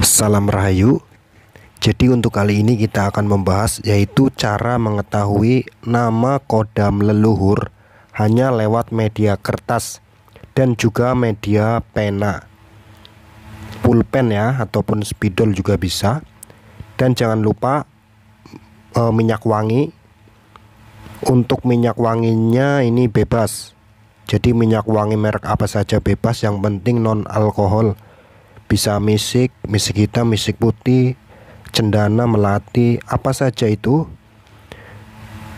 Salam Rahayu. Jadi untuk kali ini kita akan membahas yaitu cara mengetahui nama kodam leluhur hanya lewat media kertas dan juga media pena. Pulpen ya ataupun spidol juga bisa. Dan jangan lupa e, minyak wangi. Untuk minyak wanginya ini bebas. Jadi minyak wangi merek apa saja bebas yang penting non alkohol bisa misik, misik hitam, misik putih, cendana, melati, apa saja itu.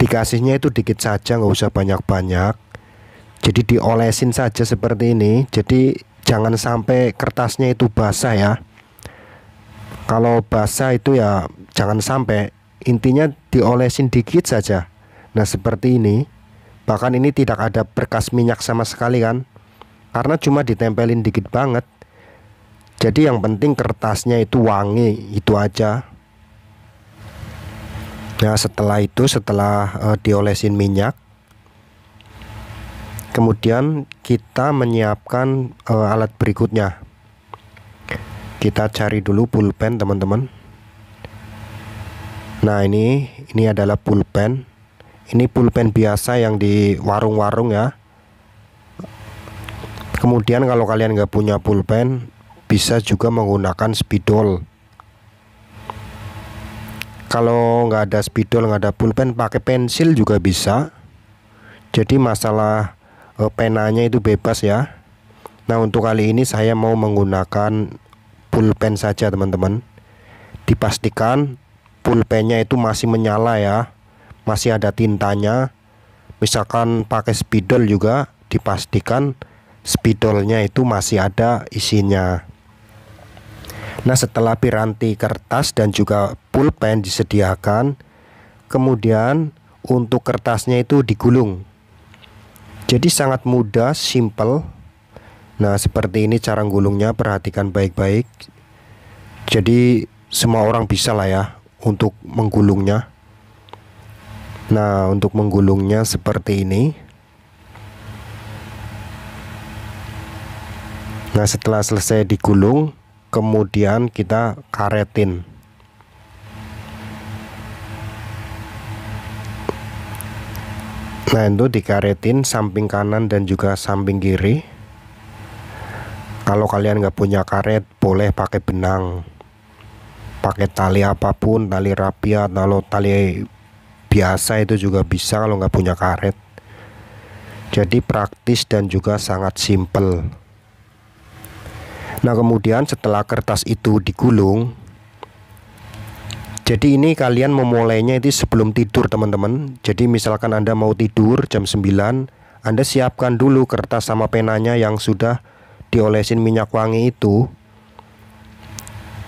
Dikasihnya itu dikit saja, nggak usah banyak-banyak. Jadi diolesin saja seperti ini. Jadi jangan sampai kertasnya itu basah ya. Kalau basah itu ya jangan sampai. Intinya diolesin dikit saja. Nah, seperti ini. Bahkan ini tidak ada berkas minyak sama sekali kan? Karena cuma ditempelin dikit banget. Jadi yang penting kertasnya itu wangi, itu aja. Ya setelah itu setelah uh, diolesin minyak kemudian kita menyiapkan uh, alat berikutnya. Kita cari dulu pulpen, teman-teman. Nah, ini ini adalah pulpen. Ini pulpen biasa yang di warung-warung ya. Kemudian kalau kalian nggak punya pulpen, bisa juga menggunakan spidol kalau nggak ada spidol nggak ada pulpen pakai pensil juga bisa jadi masalah eh, penanya itu bebas ya Nah untuk kali ini saya mau menggunakan pulpen saja teman-teman Dipastikan pulpennya itu masih menyala ya Masih ada tintanya Misalkan pakai spidol juga dipastikan spidolnya itu masih ada isinya Nah setelah piranti kertas dan juga pulpen disediakan Kemudian untuk kertasnya itu digulung Jadi sangat mudah, simple Nah seperti ini cara gulungnya perhatikan baik-baik Jadi semua orang bisa lah ya untuk menggulungnya Nah untuk menggulungnya seperti ini Nah setelah selesai digulung kemudian kita karetin nah itu dikaretin samping kanan dan juga samping kiri kalau kalian nggak punya karet boleh pakai benang pakai tali apapun tali rapia kalau tali biasa itu juga bisa kalau nggak punya karet jadi praktis dan juga sangat simple Nah kemudian setelah kertas itu digulung jadi ini kalian memulainya itu sebelum tidur teman-teman Jadi misalkan Anda mau tidur jam 9 Anda siapkan dulu kertas sama penanya yang sudah diolesin minyak wangi itu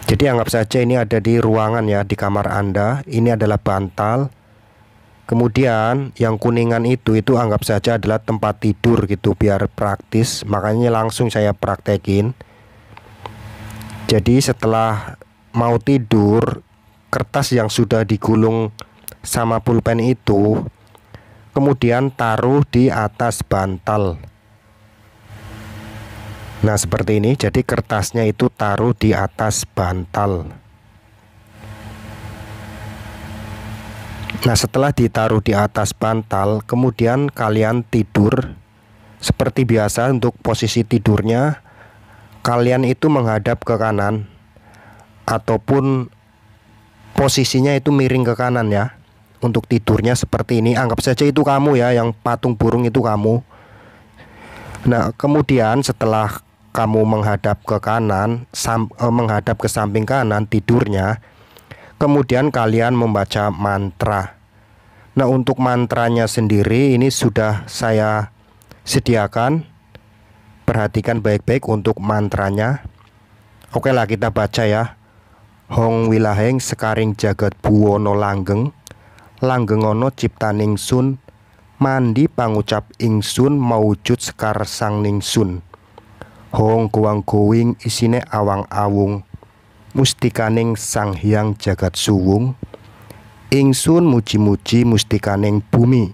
Jadi anggap saja ini ada di ruangan ya di kamar Anda Ini adalah bantal Kemudian yang kuningan itu itu anggap saja adalah tempat tidur gitu biar praktis Makanya langsung saya praktekin jadi setelah mau tidur, kertas yang sudah digulung sama pulpen itu kemudian taruh di atas bantal. Nah, seperti ini. Jadi kertasnya itu taruh di atas bantal. Nah, setelah ditaruh di atas bantal, kemudian kalian tidur seperti biasa untuk posisi tidurnya kalian itu menghadap ke kanan ataupun posisinya itu miring ke kanan ya untuk tidurnya seperti ini anggap saja itu kamu ya yang patung burung itu kamu nah kemudian setelah kamu menghadap ke kanan sam, eh, menghadap ke samping kanan tidurnya kemudian kalian membaca mantra nah untuk mantranya sendiri ini sudah saya sediakan Perhatikan baik-baik untuk mantranya. Oke lah kita baca ya. Hong wilaheng sekaring jagat buwono langgeng. Langgengono ciptaning sun. Mandi pangucap ingsun maujud sekar sang ningsun. Hong kuang kuing isine awang awung. Mustikaning sang hyang jagat suwung. Ingsun muji-muji mustikaning bumi.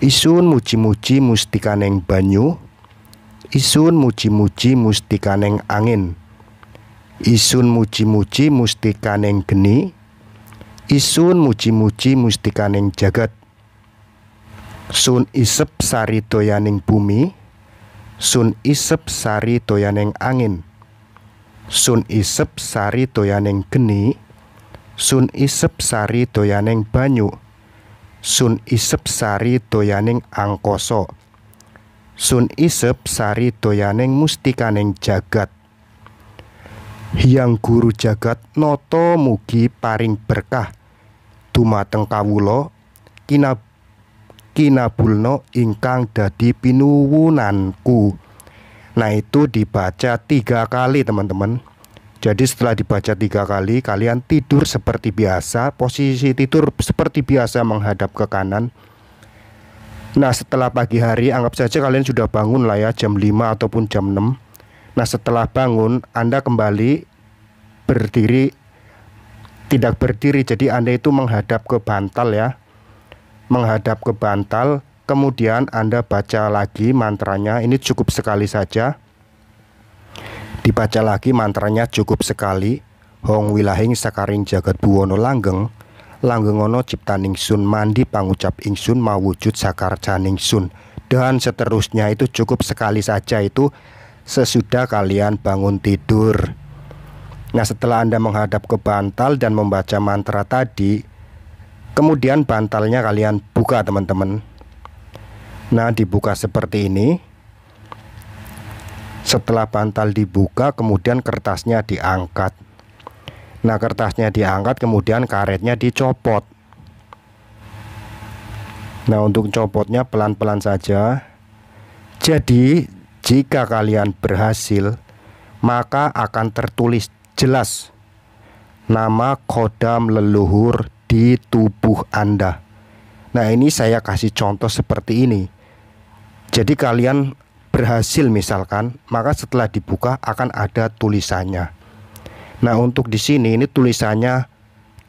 Isun muji-muji mustikaneng banyu Isun muji-muji mustikaneng angin Isun muji-muji mustikaneng geni Isun muji-muji mustikaneng jagat Sun isep sari toyaning bumi Sun isep sari toyaning angin Sun isep sari toyaning geni Sun isep sari toyaning banyu Sun isep sari toyaning angkoso Sun isep sari mustika neng jagat Hyang Guru Jagat noto mugi paring berkah dumateng kina kina bulno ingkang dadi pinuwunanku. Nah itu dibaca tiga kali teman-teman. Jadi setelah dibaca tiga kali kalian tidur seperti biasa, posisi tidur seperti biasa menghadap ke kanan. Nah setelah pagi hari anggap saja kalian sudah bangun lah ya jam 5 ataupun jam 6 Nah setelah bangun Anda kembali berdiri Tidak berdiri jadi Anda itu menghadap ke bantal ya Menghadap ke bantal Kemudian Anda baca lagi mantranya Ini cukup sekali saja Dibaca lagi mantranya cukup sekali Hong Wilahing Sakaring Jagat Buwono Langgeng langgengono ciptaning sun mandi pangucap ingsun mawujud sakarjaning sun dan seterusnya itu cukup sekali saja itu sesudah kalian bangun tidur Nah setelah Anda menghadap ke bantal dan membaca mantra tadi Kemudian bantalnya kalian buka teman-teman Nah dibuka seperti ini Setelah bantal dibuka kemudian kertasnya diangkat Nah kertasnya diangkat kemudian karetnya dicopot Nah untuk copotnya pelan-pelan saja Jadi jika kalian berhasil Maka akan tertulis jelas Nama kodam leluhur di tubuh Anda Nah ini saya kasih contoh seperti ini Jadi kalian berhasil misalkan Maka setelah dibuka akan ada tulisannya Nah, untuk di sini ini tulisannya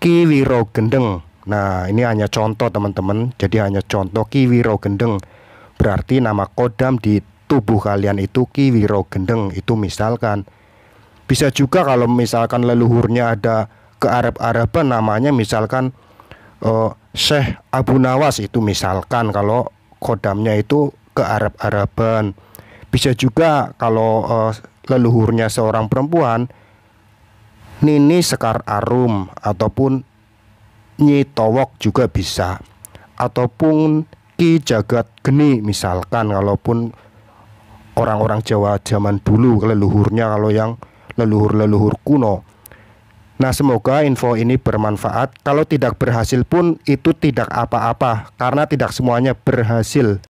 Kiwiro Gendeng. Nah, ini hanya contoh teman-teman. Jadi hanya contoh Kiwiro Gendeng. Berarti nama kodam di tubuh kalian itu Kiwiro Gendeng itu misalkan. Bisa juga kalau misalkan leluhurnya ada ke arab Arab namanya misalkan uh, eh, Syekh Abu Nawas itu misalkan kalau kodamnya itu ke Arab-Araban bisa juga kalau uh, leluhurnya seorang perempuan nini sekar arum ataupun nyi towok juga bisa ataupun ki jagat geni misalkan kalaupun orang-orang Jawa zaman dulu leluhurnya kalau yang leluhur-leluhur kuno Nah semoga info ini bermanfaat Kalau tidak berhasil pun itu tidak apa-apa Karena tidak semuanya berhasil